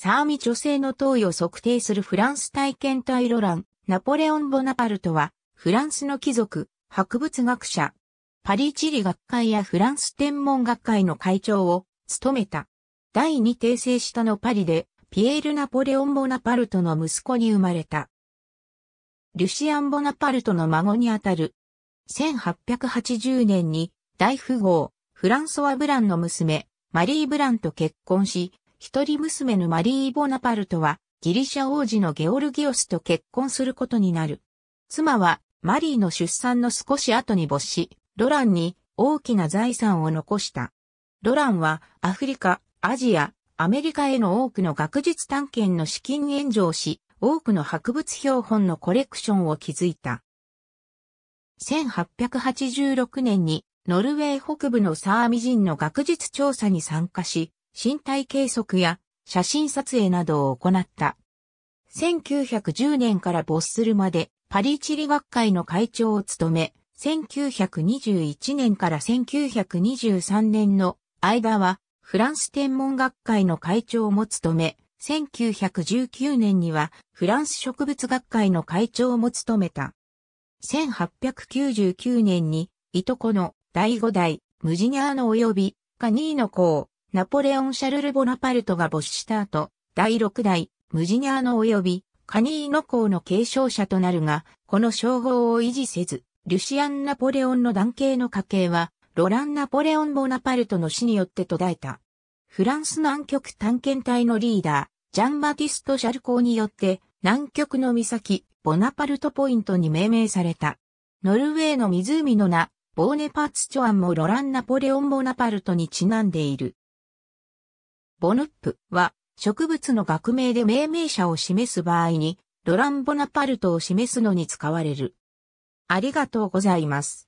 サーミ女性の投与測定するフランス体験隊ロラン、ナポレオン・ボナパルトは、フランスの貴族、博物学者、パリ地理学会やフランス天文学会の会長を務めた。第二訂正下のパリで、ピエール・ナポレオン・ボナパルトの息子に生まれた。ルシアン・ボナパルトの孫にあたる。1880年に大富豪、フランソワ・ブランの娘、マリー・ブランと結婚し、一人娘のマリー・ボナパルトは、ギリシャ王子のゲオルギオスと結婚することになる。妻は、マリーの出産の少し後に没し、ロランに大きな財産を残した。ロランは、アフリカ、アジア、アメリカへの多くの学術探検の資金援助をし、多くの博物標本のコレクションを築いた。1886年に、ノルウェー北部のサーミ人の学術調査に参加し、身体計測や写真撮影などを行った。1910年から没するまでパリ地理学会の会長を務め、1921年から1923年の間はフランス天文学会の会長も務め、1919年にはフランス植物学会の会長も務めた。1899年にいとこの第五代ムジニャーノ及びカニーノ公ナポレオン・シャルル・ボナパルトが没した後、第6代、ムジニアーノ及び、カニーノ公の継承者となるが、この称号を維持せず、リュシアン・ナポレオンの男系の家系は、ロラン・ナポレオン・ボナパルトの死によって途絶えた。フランス南極探検隊のリーダー、ジャン・バティスト・シャルコーによって、南極の岬、ボナパルトポイントに命名された。ノルウェーの湖の名、ボーネパーツチョアンもロラン・ナポレオン・ボナパルトにちなんでいる。ボヌップは植物の学名で命名者を示す場合に、ロラン・ボナパルトを示すのに使われる。ありがとうございます。